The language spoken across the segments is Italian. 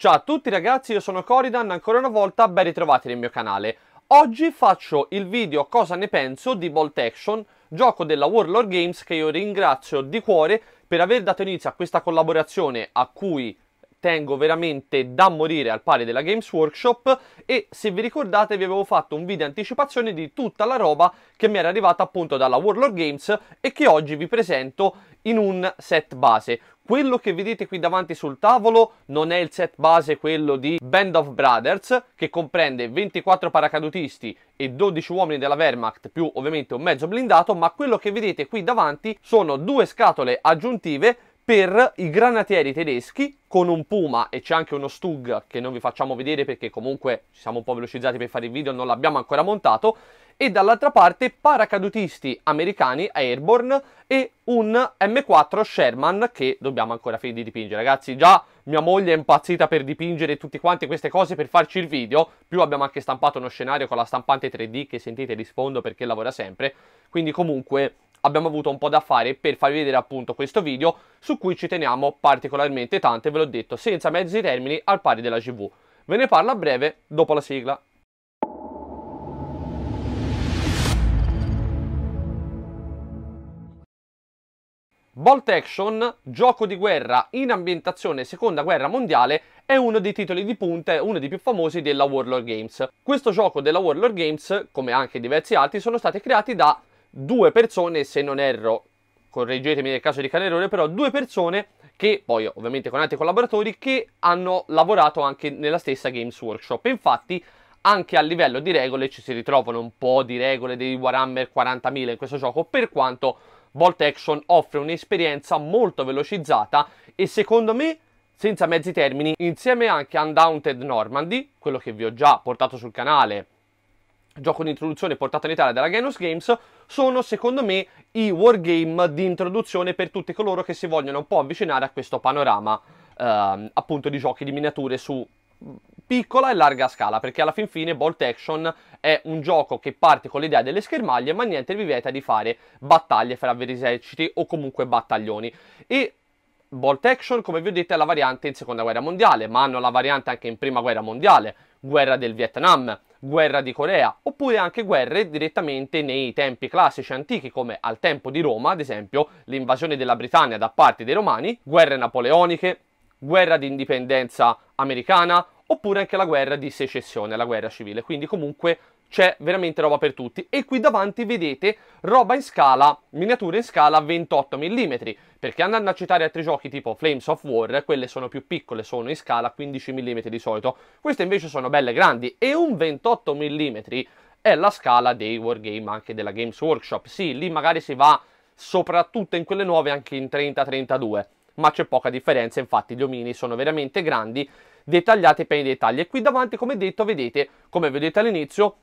Ciao a tutti ragazzi, io sono Coridan, ancora una volta ben ritrovati nel mio canale. Oggi faccio il video cosa ne penso di Bolt Action, gioco della Warlord Games che io ringrazio di cuore per aver dato inizio a questa collaborazione a cui tengo veramente da morire al pari della Games Workshop e se vi ricordate vi avevo fatto un video anticipazione di tutta la roba che mi era arrivata appunto dalla Warlord Games e che oggi vi presento in un set base. Quello che vedete qui davanti sul tavolo non è il set base quello di Band of Brothers che comprende 24 paracadutisti e 12 uomini della Wehrmacht più ovviamente un mezzo blindato ma quello che vedete qui davanti sono due scatole aggiuntive per i granatieri tedeschi con un Puma e c'è anche uno Stug che non vi facciamo vedere perché comunque ci siamo un po' velocizzati per fare il video, non l'abbiamo ancora montato e dall'altra parte paracadutisti americani Airborne e un M4 Sherman che dobbiamo ancora finire di dipingere ragazzi già mia moglie è impazzita per dipingere tutte quante queste cose per farci il video più abbiamo anche stampato uno scenario con la stampante 3D che sentite di sfondo perché lavora sempre quindi comunque abbiamo avuto un po' da fare per farvi vedere appunto questo video su cui ci teniamo particolarmente tante, ve l'ho detto, senza mezzi termini al pari della GV. Ve ne parlo a breve dopo la sigla. Bolt Action, gioco di guerra in ambientazione seconda guerra mondiale, è uno dei titoli di punta, uno dei più famosi della Warlord Games. Questo gioco della Warlord Games, come anche diversi altri, sono stati creati da due persone, se non erro, correggetemi nel caso di Canerone, però due persone che poi ovviamente con altri collaboratori che hanno lavorato anche nella stessa Games Workshop. Infatti anche a livello di regole ci si ritrovano un po' di regole dei Warhammer 40.000 in questo gioco, per quanto Bolt Action offre un'esperienza molto velocizzata e secondo me senza mezzi termini, insieme anche a Undaunted Normandy, quello che vi ho già portato sul canale gioco di introduzione portato in Italia dalla Genus Games, sono secondo me i wargame di introduzione per tutti coloro che si vogliono un po' avvicinare a questo panorama ehm, appunto di giochi di miniature su piccola e larga scala, perché alla fin fine Bolt Action è un gioco che parte con l'idea delle schermaglie, ma niente vi vieta di fare battaglie fra veri eserciti o comunque battaglioni. E Bolt Action, come vi ho detto, è la variante in Seconda Guerra Mondiale, ma hanno la variante anche in Prima Guerra Mondiale, Guerra del Vietnam, guerra di Corea, oppure anche guerre direttamente nei tempi classici antichi come al tempo di Roma, ad esempio l'invasione della Britannia da parte dei Romani, guerre napoleoniche, guerra di indipendenza americana, oppure anche la guerra di secessione, la guerra civile, quindi comunque c'è veramente roba per tutti. E qui davanti vedete roba in scala, miniature in scala 28 mm, perché andando a citare altri giochi tipo Flames of War, quelle sono più piccole, sono in scala 15 mm di solito. Queste invece sono belle grandi e un 28 mm è la scala dei wargame anche della Games Workshop. Sì, lì magari si va soprattutto in quelle nuove anche in 30-32, ma c'è poca differenza, infatti gli omini sono veramente grandi, dettagliati per i dettagli. E qui davanti, come detto, vedete, come vedete all'inizio,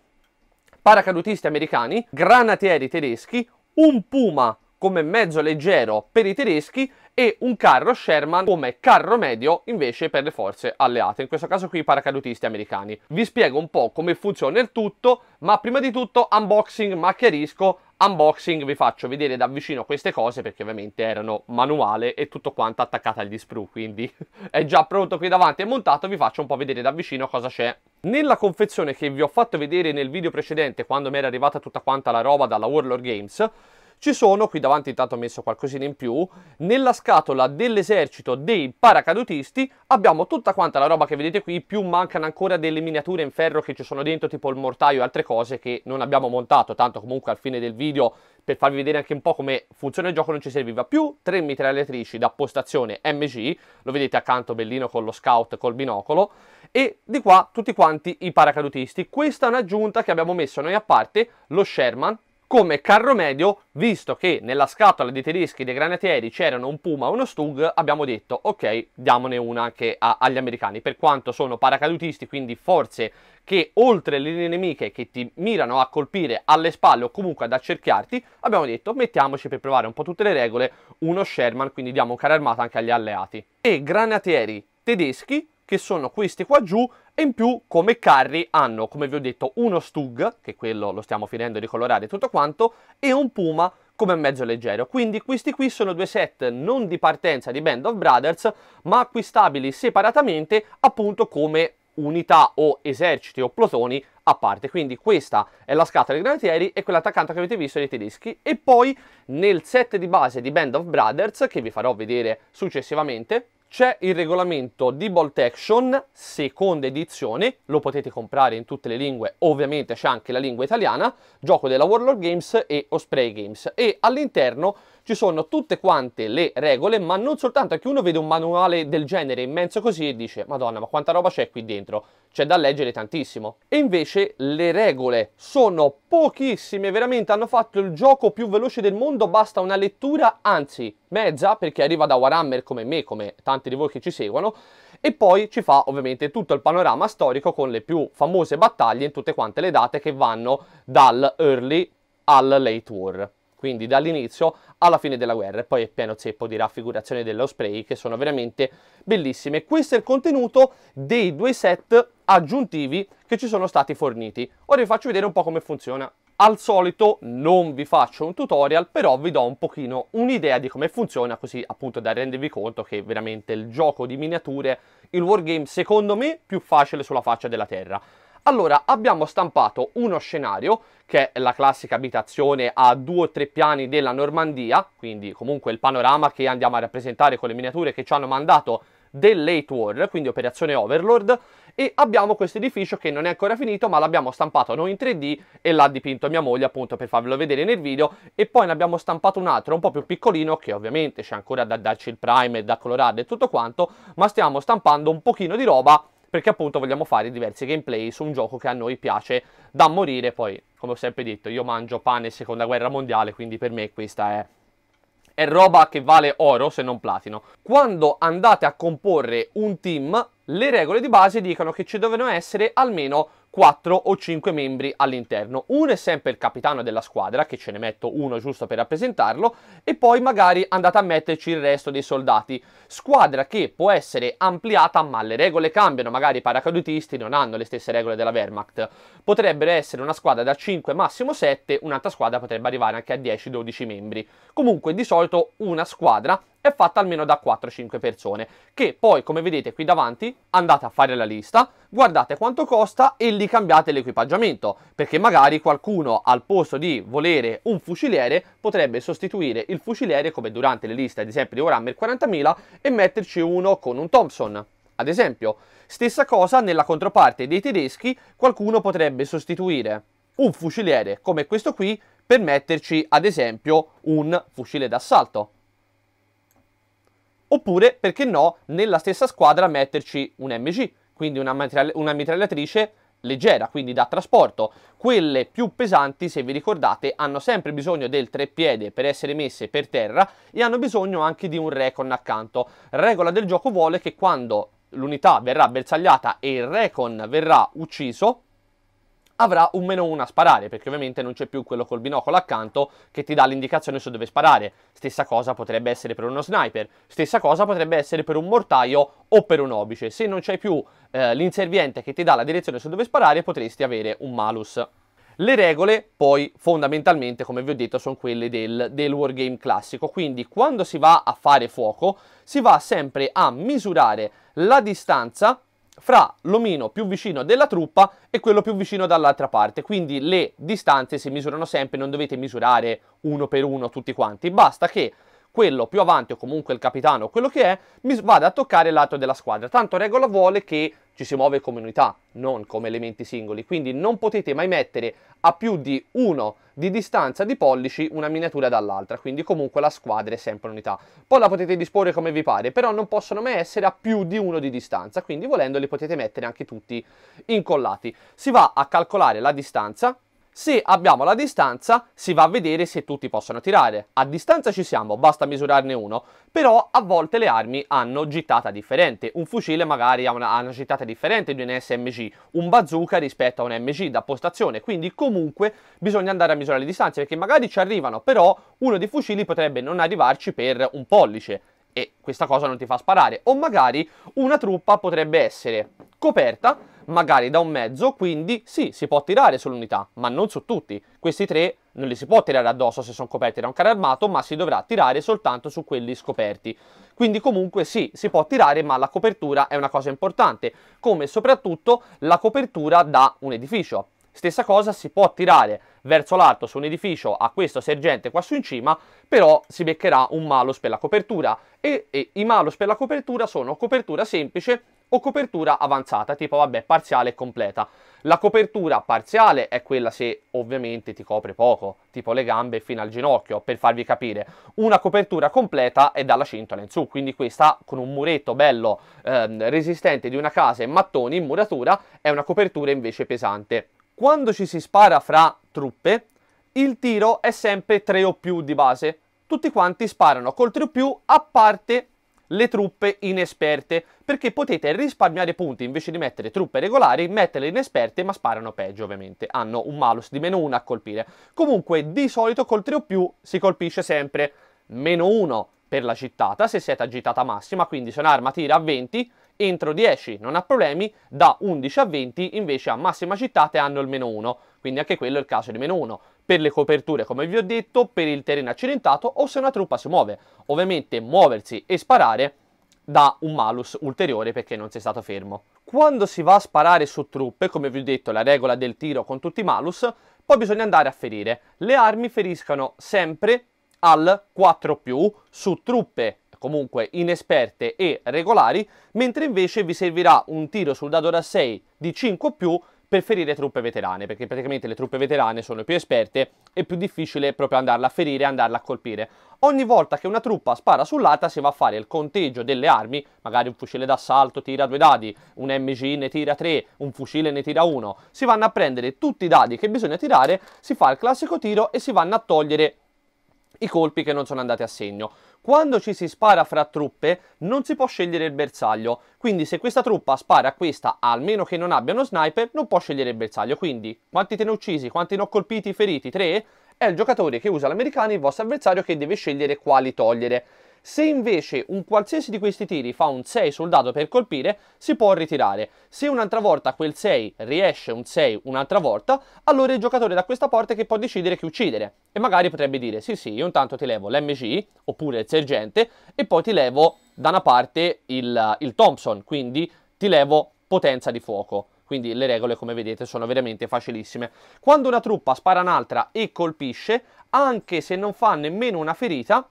paracadutisti americani, granatieri tedeschi, un Puma come mezzo leggero per i tedeschi e un carro Sherman come carro medio invece per le forze alleate, in questo caso qui i paracadutisti americani. Vi spiego un po' come funziona il tutto, ma prima di tutto unboxing, macchiarisco, unboxing vi faccio vedere da vicino queste cose perché ovviamente erano manuale e tutto quanto attaccato agli sprue quindi è già pronto qui davanti e montato vi faccio un po' vedere da vicino cosa c'è nella confezione che vi ho fatto vedere nel video precedente quando mi era arrivata tutta quanta la roba dalla Warlord Games ci sono, qui davanti intanto ho messo qualcosina in più, nella scatola dell'esercito dei paracadutisti abbiamo tutta quanta la roba che vedete qui, più mancano ancora delle miniature in ferro che ci sono dentro, tipo il mortaio e altre cose che non abbiamo montato, tanto comunque al fine del video per farvi vedere anche un po' come funziona il gioco non ci serviva più, tre mitragliatrici da postazione MG, lo vedete accanto bellino con lo scout col binocolo, e di qua tutti quanti i paracadutisti. Questa è un'aggiunta che abbiamo messo noi a parte, lo Sherman, come carro medio, visto che nella scatola di tedeschi dei granatieri c'erano un Puma e uno Stug, abbiamo detto ok, diamone una anche a, agli americani, per quanto sono paracadutisti, quindi forze che oltre le linee nemiche che ti mirano a colpire alle spalle o comunque ad accerchiarti, abbiamo detto mettiamoci per provare un po' tutte le regole uno Sherman, quindi diamo un carro armato anche agli alleati. E granatieri tedeschi, che sono questi qua giù, e in più come carri hanno, come vi ho detto, uno Stug, che quello lo stiamo finendo di colorare tutto quanto, e un Puma come mezzo leggero. Quindi questi qui sono due set non di partenza di Band of Brothers, ma acquistabili separatamente appunto come unità o eserciti o plotoni a parte. Quindi questa è la scatola dei granatieri e quell'attaccante che avete visto dei tedeschi. E poi nel set di base di Band of Brothers, che vi farò vedere successivamente, c'è il regolamento di Bolt Action, seconda edizione, lo potete comprare in tutte le lingue, ovviamente c'è anche la lingua italiana, gioco della Warlord Games e Osprey Games e all'interno ci sono tutte quante le regole, ma non soltanto che uno vede un manuale del genere immenso così e dice madonna ma quanta roba c'è qui dentro, c'è da leggere tantissimo. E invece le regole sono pochissime, veramente hanno fatto il gioco più veloce del mondo, basta una lettura, anzi mezza, perché arriva da Warhammer come me, come tanti di voi che ci seguono, e poi ci fa ovviamente tutto il panorama storico con le più famose battaglie in tutte quante le date che vanno dal early al late war quindi dall'inizio alla fine della guerra e poi è pieno zeppo di raffigurazioni dello spray che sono veramente bellissime. Questo è il contenuto dei due set aggiuntivi che ci sono stati forniti. Ora vi faccio vedere un po' come funziona. Al solito non vi faccio un tutorial, però vi do un pochino un'idea di come funziona, così appunto da rendervi conto che veramente il gioco di miniature, il wargame secondo me più facile sulla faccia della terra. Allora, abbiamo stampato uno scenario, che è la classica abitazione a due o tre piani della Normandia, quindi comunque il panorama che andiamo a rappresentare con le miniature che ci hanno mandato dell'Ate War, quindi operazione Overlord, e abbiamo questo edificio che non è ancora finito ma l'abbiamo stampato noi in 3D e l'ha dipinto mia moglie appunto per farvelo vedere nel video e poi ne abbiamo stampato un altro un po' più piccolino che ovviamente c'è ancora da darci il primer, da colorare e tutto quanto ma stiamo stampando un pochino di roba perché appunto vogliamo fare diversi gameplay su un gioco che a noi piace da morire, poi come ho sempre detto io mangio pane seconda guerra mondiale, quindi per me questa è è roba che vale oro se non platino. Quando andate a comporre un team, le regole di base dicono che ci devono essere almeno 4 o 5 membri all'interno. Uno è sempre il capitano della squadra, che ce ne metto uno giusto per rappresentarlo, e poi magari andate a metterci il resto dei soldati. Squadra che può essere ampliata, ma le regole cambiano, magari i paracadutisti non hanno le stesse regole della Wehrmacht. Potrebbero essere una squadra da 5, massimo 7, un'altra squadra potrebbe arrivare anche a 10-12 membri. Comunque di solito una squadra è fatta almeno da 4-5 persone, che poi come vedete qui davanti andate a fare la lista, guardate quanto costa e lì cambiate l'equipaggiamento, perché magari qualcuno al posto di volere un fuciliere potrebbe sostituire il fuciliere come durante le liste ad esempio di Warhammer 40.000 e metterci uno con un Thompson. Ad esempio, stessa cosa nella controparte dei tedeschi, qualcuno potrebbe sostituire un fuciliere come questo qui per metterci ad esempio un fucile d'assalto oppure, perché no, nella stessa squadra metterci un MG, quindi una, materiale, una mitragliatrice leggera, quindi da trasporto. Quelle più pesanti, se vi ricordate, hanno sempre bisogno del treppiede per essere messe per terra e hanno bisogno anche di un recon accanto. Regola del gioco vuole che quando l'unità verrà bersagliata e il recon verrà ucciso, avrà un meno 1 a sparare, perché ovviamente non c'è più quello col binocolo accanto che ti dà l'indicazione su dove sparare. Stessa cosa potrebbe essere per uno sniper, stessa cosa potrebbe essere per un mortaio o per un obice. Se non c'è più eh, l'inserviente che ti dà la direzione su dove sparare, potresti avere un malus. Le regole poi fondamentalmente, come vi ho detto, sono quelle del, del wargame classico, quindi quando si va a fare fuoco si va sempre a misurare la distanza fra l'omino più vicino della truppa e quello più vicino dall'altra parte, quindi le distanze si misurano sempre, non dovete misurare uno per uno tutti quanti, basta che quello più avanti o comunque il capitano o quello che è, mi vada a toccare il lato della squadra. Tanto regola vuole che ci si muove come unità, non come elementi singoli, quindi non potete mai mettere a più di uno di distanza di pollici una miniatura dall'altra, quindi comunque la squadra è sempre unità. Poi la potete disporre come vi pare, però non possono mai essere a più di uno di distanza, quindi volendo li potete mettere anche tutti incollati. Si va a calcolare la distanza se abbiamo la distanza si va a vedere se tutti possono tirare. A distanza ci siamo, basta misurarne uno, però a volte le armi hanno gittata differente. Un fucile magari ha una, ha una gittata differente di un SMG, un bazooka rispetto a un MG da postazione, quindi comunque bisogna andare a misurare le distanze perché magari ci arrivano, però uno dei fucili potrebbe non arrivarci per un pollice e questa cosa non ti fa sparare. O magari una truppa potrebbe essere coperta magari da un mezzo, quindi sì, si può tirare sull'unità, ma non su tutti. Questi tre non li si può tirare addosso se sono coperti da un carro armato, ma si dovrà tirare soltanto su quelli scoperti. Quindi comunque sì, si può tirare, ma la copertura è una cosa importante, come soprattutto la copertura da un edificio. Stessa cosa si può tirare verso l'alto su un edificio a questo sergente qua su in cima, però si beccherà un malus per la copertura e, e i malus per la copertura sono copertura semplice o copertura avanzata, tipo vabbè parziale e completa. La copertura parziale è quella se ovviamente ti copre poco, tipo le gambe fino al ginocchio, per farvi capire. Una copertura completa è dalla cintola in su, quindi questa con un muretto bello ehm, resistente di una casa e mattoni in muratura è una copertura invece pesante. Quando ci si spara fra truppe, il tiro è sempre 3 o più di base. Tutti quanti sparano col 3 o più a parte le truppe inesperte, perché potete risparmiare punti invece di mettere truppe regolari, metterle inesperte, ma sparano peggio ovviamente, hanno un malus di meno 1 a colpire. Comunque di solito col 3 o più si colpisce sempre meno 1 per la gittata se siete a gittata massima, quindi se un'arma tira a 20 entro 10 non ha problemi, da 11 a 20 invece a massima gittata hanno il meno 1, quindi anche quello è il caso di meno 1 per le coperture come vi ho detto, per il terreno accidentato o se una truppa si muove. Ovviamente muoversi e sparare dà un malus ulteriore perché non sei stato fermo. Quando si va a sparare su truppe, come vi ho detto la regola del tiro con tutti i malus, poi bisogna andare a ferire. Le armi feriscano sempre al 4 su truppe comunque inesperte e regolari, mentre invece vi servirà un tiro sul dado da 6 di 5 più per ferire truppe veterane, perché praticamente le truppe veterane sono più esperte e più difficile proprio andarla a ferire e andarla a colpire. Ogni volta che una truppa spara sull'altra si va a fare il conteggio delle armi, magari un fucile d'assalto tira due dadi, un MG ne tira tre, un fucile ne tira uno, si vanno a prendere tutti i dadi che bisogna tirare, si fa il classico tiro e si vanno a togliere i colpi che non sono andati a segno. Quando ci si spara fra truppe non si può scegliere il bersaglio, quindi se questa truppa spara a questa, almeno che non abbia uno sniper, non può scegliere il bersaglio. Quindi quanti te ne uccisi, quanti ne ho colpiti, feriti, 3? È il giocatore che usa l'americano, il vostro avversario, che deve scegliere quali togliere. Se invece un qualsiasi di questi tiri fa un 6 sul dado per colpire, si può ritirare. Se un'altra volta quel 6 riesce un 6 un'altra volta, allora il giocatore da questa parte che può decidere che uccidere. E magari potrebbe dire, sì sì, io intanto ti levo l'MG, oppure il sergente, e poi ti levo da una parte il, il Thompson, quindi ti levo potenza di fuoco quindi le regole come vedete sono veramente facilissime. Quando una truppa spara un'altra e colpisce, anche se non fa nemmeno una ferita,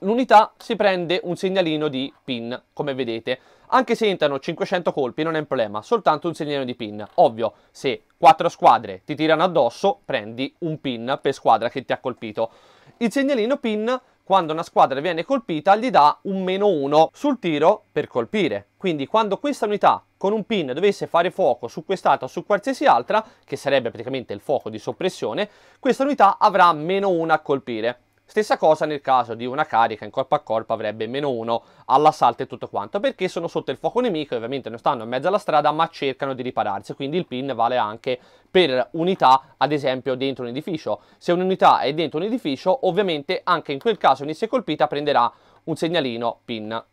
l'unità si prende un segnalino di pin, come vedete. Anche se entrano 500 colpi non è un problema, soltanto un segnalino di pin. Ovvio, se quattro squadre ti tirano addosso, prendi un pin per squadra che ti ha colpito. Il segnalino pin, quando una squadra viene colpita, gli dà un meno 1 sul tiro per colpire. Quindi quando questa unità con un pin dovesse fare fuoco su quest'altra o su qualsiasi altra, che sarebbe praticamente il fuoco di soppressione, questa unità avrà meno 1 a colpire. Stessa cosa nel caso di una carica in corpo a corpo avrebbe meno 1 all'assalto e tutto quanto, perché sono sotto il fuoco nemico e ovviamente non stanno in mezzo alla strada ma cercano di ripararsi, quindi il pin vale anche per unità ad esempio dentro un edificio. Se un'unità è dentro un edificio ovviamente anche in quel caso inizia colpita prenderà un segnalino pin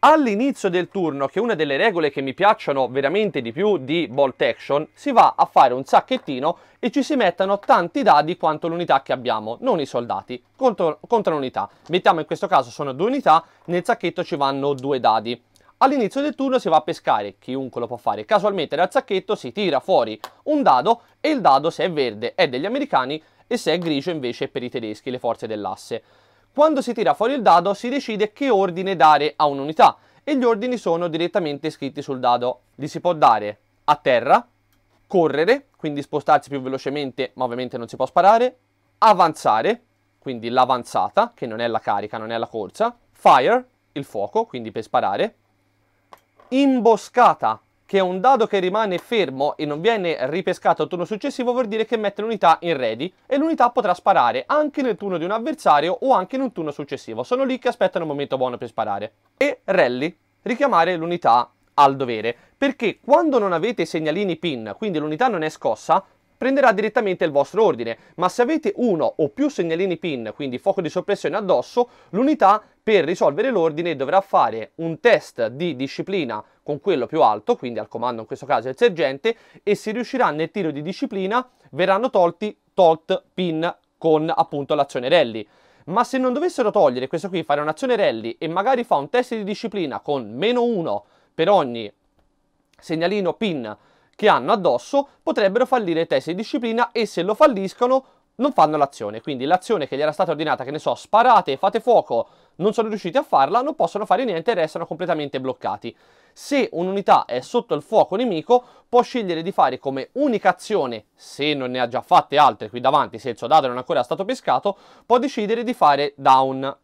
All'inizio del turno, che è una delle regole che mi piacciono veramente di più di Bolt Action, si va a fare un sacchettino e ci si mettono tanti dadi quanto l'unità che abbiamo, non i soldati, contro, contro l'unità. Mettiamo in questo caso sono due unità, nel sacchetto ci vanno due dadi. All'inizio del turno si va a pescare, chiunque lo può fare casualmente dal sacchetto, si tira fuori un dado e il dado se è verde è degli americani e se è grigio invece è per i tedeschi, le forze dell'asse. Quando si tira fuori il dado si decide che ordine dare a un'unità e gli ordini sono direttamente scritti sul dado. Li si può dare a terra, correre, quindi spostarsi più velocemente, ma ovviamente non si può sparare, avanzare, quindi l'avanzata, che non è la carica, non è la corsa, fire, il fuoco, quindi per sparare, imboscata, che un dado che rimane fermo e non viene ripescato al turno successivo vuol dire che mette l'unità in ready e l'unità potrà sparare anche nel turno di un avversario o anche in un turno successivo. Sono lì che aspettano un momento buono per sparare. E rally, richiamare l'unità al dovere, perché quando non avete segnalini pin, quindi l'unità non è scossa, prenderà direttamente il vostro ordine, ma se avete uno o più segnalini PIN, quindi fuoco di soppressione addosso, l'unità per risolvere l'ordine dovrà fare un test di disciplina con quello più alto, quindi al comando in questo caso è il sergente, e se riuscirà nel tiro di disciplina verranno tolti tot PIN con appunto l'azione rally ma se non dovessero togliere questo qui, fare un'azione rally e magari fa un test di disciplina con meno uno per ogni segnalino pin che hanno addosso potrebbero fallire test di disciplina e se lo falliscono non fanno l'azione. Quindi l'azione che gli era stata ordinata, che ne so, sparate, fate fuoco, non sono riusciti a farla, non possono fare niente e restano completamente bloccati. Se un'unità è sotto il fuoco nemico, può scegliere di fare come unica azione, se non ne ha già fatte altre qui davanti, se il suo dado non è ancora stato pescato, può decidere di fare down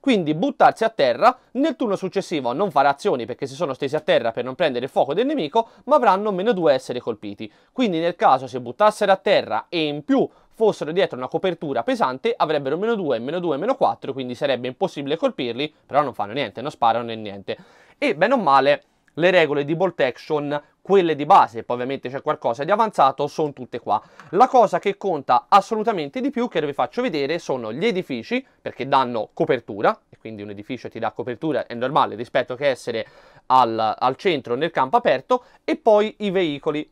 quindi buttarsi a terra, nel turno successivo non fare azioni perché si sono stesi a terra per non prendere il fuoco del nemico, ma avranno meno due a essere colpiti. Quindi nel caso si buttassero a terra e in più fossero dietro una copertura pesante, avrebbero meno 2, meno 2, meno 4, quindi sarebbe impossibile colpirli, però non fanno niente, non sparano né niente. E bene o male le regole di bolt action, quelle di base, poi ovviamente c'è qualcosa di avanzato, sono tutte qua. La cosa che conta assolutamente di più, che vi faccio vedere, sono gli edifici, perché danno copertura, e quindi un edificio ti dà copertura, è normale, rispetto che essere al, al centro, nel campo aperto, e poi i veicoli.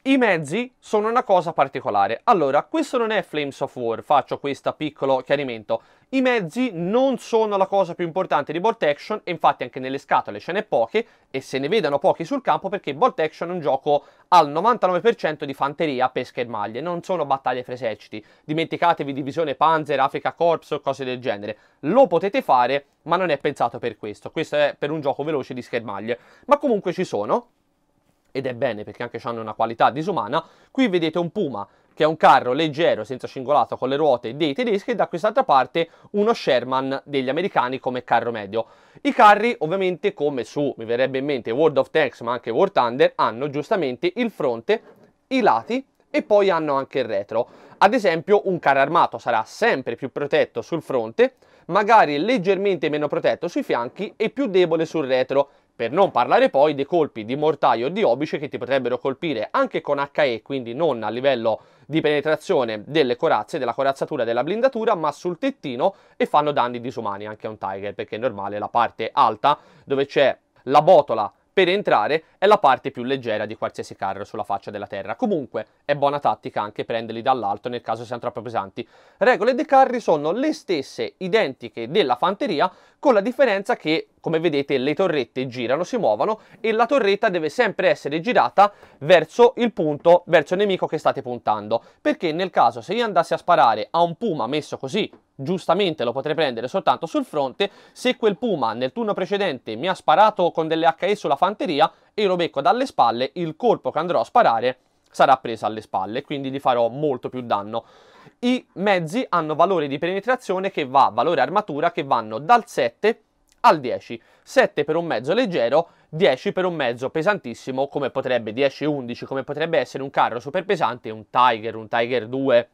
I mezzi sono una cosa particolare. Allora, questo non è Flames of War, faccio questo piccolo chiarimento. I mezzi non sono la cosa più importante di Bolt Action e infatti anche nelle scatole ce n'è poche e se ne vedano pochi sul campo perché Bolt Action è un gioco al 99% di fanteria, pesca e maglie, non sono battaglie fra eserciti. Dimenticatevi divisione Panzer, Africa Corps o cose del genere. Lo potete fare, ma non è pensato per questo. Questo è per un gioco veloce di schermaglie. Ma comunque ci sono, ed è bene perché anche hanno una qualità disumana. Qui vedete un puma che è un carro leggero senza cingolato con le ruote dei tedeschi e da quest'altra parte uno Sherman degli americani come carro medio. I carri ovviamente come su, mi verrebbe in mente, World of Tanks ma anche War Thunder hanno giustamente il fronte, i lati e poi hanno anche il retro. Ad esempio un carro armato sarà sempre più protetto sul fronte, magari leggermente meno protetto sui fianchi e più debole sul retro, per non parlare poi dei colpi di mortaio o di obice che ti potrebbero colpire anche con HE, quindi non a livello di penetrazione delle corazze, della corazzatura della blindatura, ma sul tettino e fanno danni disumani anche a un Tiger, perché è normale la parte alta dove c'è la botola per entrare è la parte più leggera di qualsiasi carro sulla faccia della terra. Comunque è buona tattica anche prenderli dall'alto nel caso siano troppo pesanti. Regole dei carri sono le stesse, identiche della fanteria, con la differenza che come vedete le torrette girano, si muovono e la torretta deve sempre essere girata verso il punto, verso il nemico che state puntando, perché nel caso se io andassi a sparare a un puma messo così, giustamente lo potrei prendere soltanto sul fronte, se quel puma nel turno precedente mi ha sparato con delle HE sulla fanteria e lo becco dalle spalle, il colpo che andrò a sparare sarà preso alle spalle, quindi gli farò molto più danno. I mezzi hanno valore di penetrazione che va, valore armatura che vanno dal 7 al 10, 7 per un mezzo leggero, 10 per un mezzo pesantissimo come potrebbe 10-11 come potrebbe essere un carro super pesante, un Tiger, un Tiger 2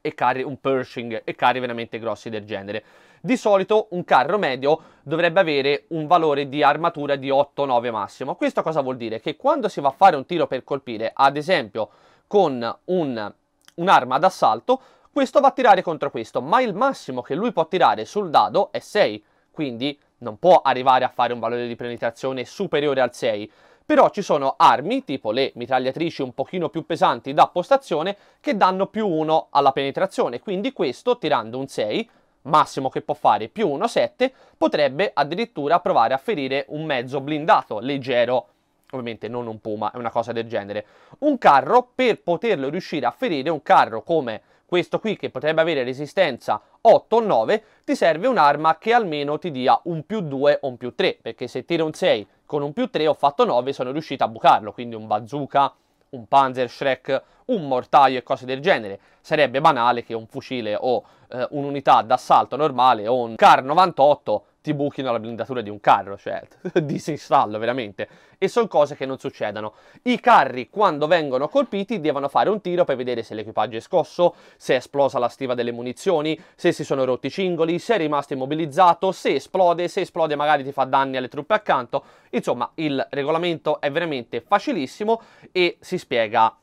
e carri, un Pershing e carri veramente grossi del genere. Di solito un carro medio dovrebbe avere un valore di armatura di 8-9 massimo. Questo cosa vuol dire? Che quando si va a fare un tiro per colpire, ad esempio con un, un'arma d'assalto, questo va a tirare contro questo, ma il massimo che lui può tirare sul dado è 6 quindi non può arrivare a fare un valore di penetrazione superiore al 6. Però ci sono armi, tipo le mitragliatrici un pochino più pesanti da postazione, che danno più 1 alla penetrazione, quindi questo, tirando un 6, massimo che può fare, più 1, 7, potrebbe addirittura provare a ferire un mezzo blindato, leggero, ovviamente non un puma, è una cosa del genere. Un carro, per poterlo riuscire a ferire, un carro come questo qui che potrebbe avere resistenza 8 o 9, ti serve un'arma che almeno ti dia un più 2 o un più 3, perché se tiro un 6 con un più 3 ho fatto 9 e sono riuscito a bucarlo, quindi un bazooka, un Panzer Shrek, un mortaio e cose del genere. Sarebbe banale che un fucile o eh, un'unità d'assalto normale o un CAR 98 ti buchino la blindatura di un carro, cioè disinstallo veramente. E sono cose che non succedono. I carri quando vengono colpiti devono fare un tiro per vedere se l'equipaggio è scosso, se è esplosa la stiva delle munizioni, se si sono rotti i cingoli, se è rimasto immobilizzato, se esplode, se esplode magari ti fa danni alle truppe accanto. Insomma, il regolamento è veramente facilissimo e si spiega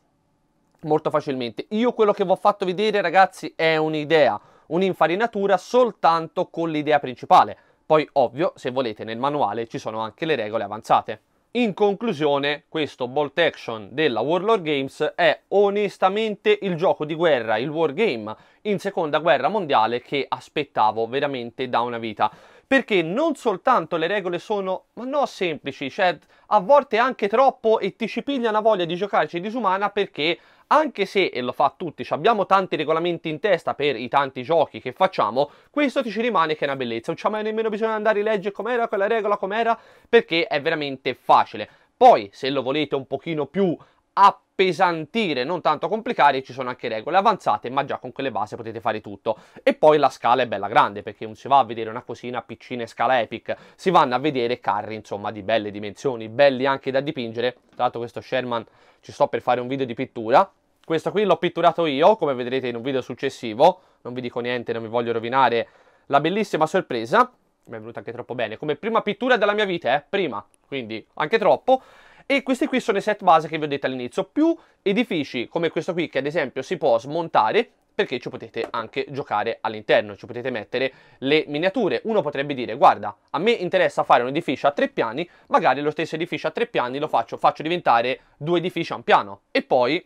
molto facilmente. Io quello che vi ho fatto vedere, ragazzi, è un'idea, un'infarinatura soltanto con l'idea principale poi ovvio, se volete, nel manuale ci sono anche le regole avanzate. In conclusione, questo bolt action della Warlord Games è onestamente il gioco di guerra, il wargame, in seconda guerra mondiale che aspettavo veramente da una vita. Perché non soltanto le regole sono, ma no, semplici, cioè a volte anche troppo e ti ci piglia una voglia di giocarci disumana perché anche se, e lo fa a tutti, abbiamo tanti regolamenti in testa per i tanti giochi che facciamo, questo ti ci rimane che è una bellezza, non c'è mai nemmeno bisogno di andare a leggere com'era quella regola, com'era, perché è veramente facile. Poi, se lo volete un pochino più appesantire, non tanto complicare, ci sono anche regole avanzate, ma già con quelle base potete fare tutto. E poi la scala è bella grande, perché non si va a vedere una cosina piccina e scala epic, si vanno a vedere carri, insomma, di belle dimensioni, belli anche da dipingere. Tra l'altro questo Sherman ci sto per fare un video di pittura. Questo qui l'ho pitturato io, come vedrete in un video successivo, non vi dico niente, non vi voglio rovinare la bellissima sorpresa. Mi è venuta anche troppo bene, come prima pittura della mia vita, eh, prima, quindi anche troppo e questi qui sono i set base che vi ho detto all'inizio, più edifici come questo qui che ad esempio si può smontare perché ci potete anche giocare all'interno, ci potete mettere le miniature. Uno potrebbe dire, guarda, a me interessa fare un edificio a tre piani, magari lo stesso edificio a tre piani lo faccio, faccio diventare due edifici a un piano. E poi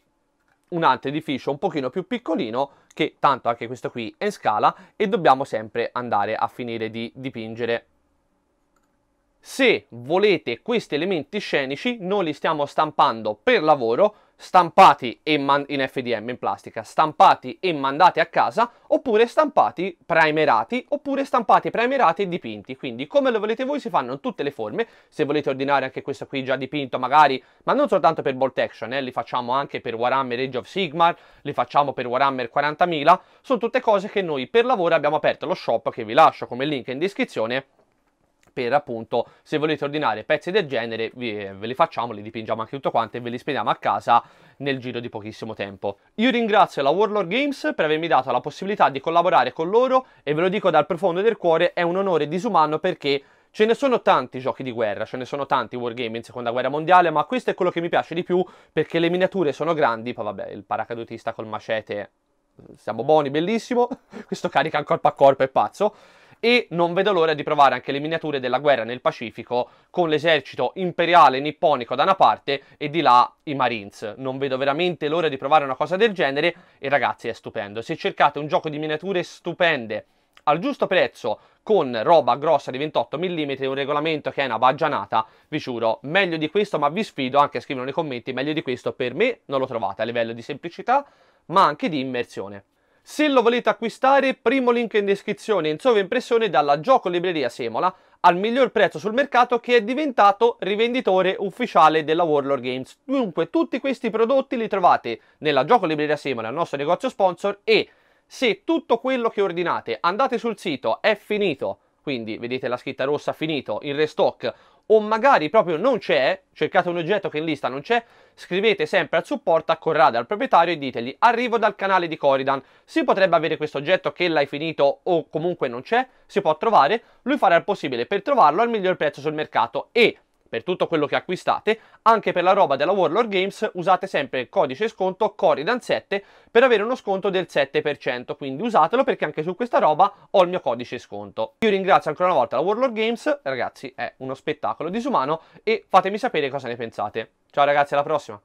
un altro edificio un pochino più piccolino, che tanto anche questo qui è in scala, e dobbiamo sempre andare a finire di dipingere se volete questi elementi scenici, noi li stiamo stampando per lavoro, stampati in FDM in plastica, stampati e mandati a casa, oppure stampati primerati, oppure stampati primerati e dipinti. Quindi come lo volete voi si fanno in tutte le forme, se volete ordinare anche questo qui già dipinto magari, ma non soltanto per Bolt Action, eh, li facciamo anche per Warhammer Age of Sigmar, li facciamo per Warhammer 40.000, sono tutte cose che noi per lavoro abbiamo aperto lo shop che vi lascio come link in descrizione per appunto se volete ordinare pezzi del genere vi, ve li facciamo, li dipingiamo anche tutto quanto e ve li spediamo a casa nel giro di pochissimo tempo. Io ringrazio la Warlord Games per avermi dato la possibilità di collaborare con loro e ve lo dico dal profondo del cuore, è un onore disumano perché Ce ne sono tanti giochi di guerra, ce ne sono tanti wargame in seconda guerra mondiale, ma questo è quello che mi piace di più perché le miniature sono grandi, poi vabbè, il paracadutista col macete siamo buoni, bellissimo, questo carica corpo a corpo è pazzo, e non vedo l'ora di provare anche le miniature della guerra nel Pacifico con l'esercito imperiale nipponico da una parte e di là i Marines. Non vedo veramente l'ora di provare una cosa del genere e ragazzi è stupendo. Se cercate un gioco di miniature stupende al giusto prezzo con roba grossa di 28 mm e un regolamento che è una baggianata, vi giuro, meglio di questo, ma vi sfido anche a scrivere nei commenti, meglio di questo per me non lo trovate a livello di semplicità, ma anche di immersione. Se lo volete acquistare, primo link in descrizione in sovraimpressione dalla Gioco Libreria Semola al miglior prezzo sul mercato che è diventato rivenditore ufficiale della Warlord Games. Dunque tutti questi prodotti li trovate nella Gioco Libreria Semola, il nostro negozio sponsor e se tutto quello che ordinate andate sul sito è finito quindi vedete la scritta rossa finito, in restock o magari proprio non c'è, cercate un oggetto che in lista non c'è, scrivete sempre al supporto a Corrada, al proprietario e ditegli arrivo dal canale di Coridan, si potrebbe avere questo oggetto che l'hai finito o comunque non c'è, si può trovare, lui farà il possibile per trovarlo al miglior prezzo sul mercato e per tutto quello che acquistate, anche per la roba della Warlord Games usate sempre il codice sconto Coridan7 per avere uno sconto del 7%, quindi usatelo perché anche su questa roba ho il mio codice sconto. Io ringrazio ancora una volta la Warlord Games, ragazzi è uno spettacolo disumano e fatemi sapere cosa ne pensate. Ciao ragazzi, alla prossima!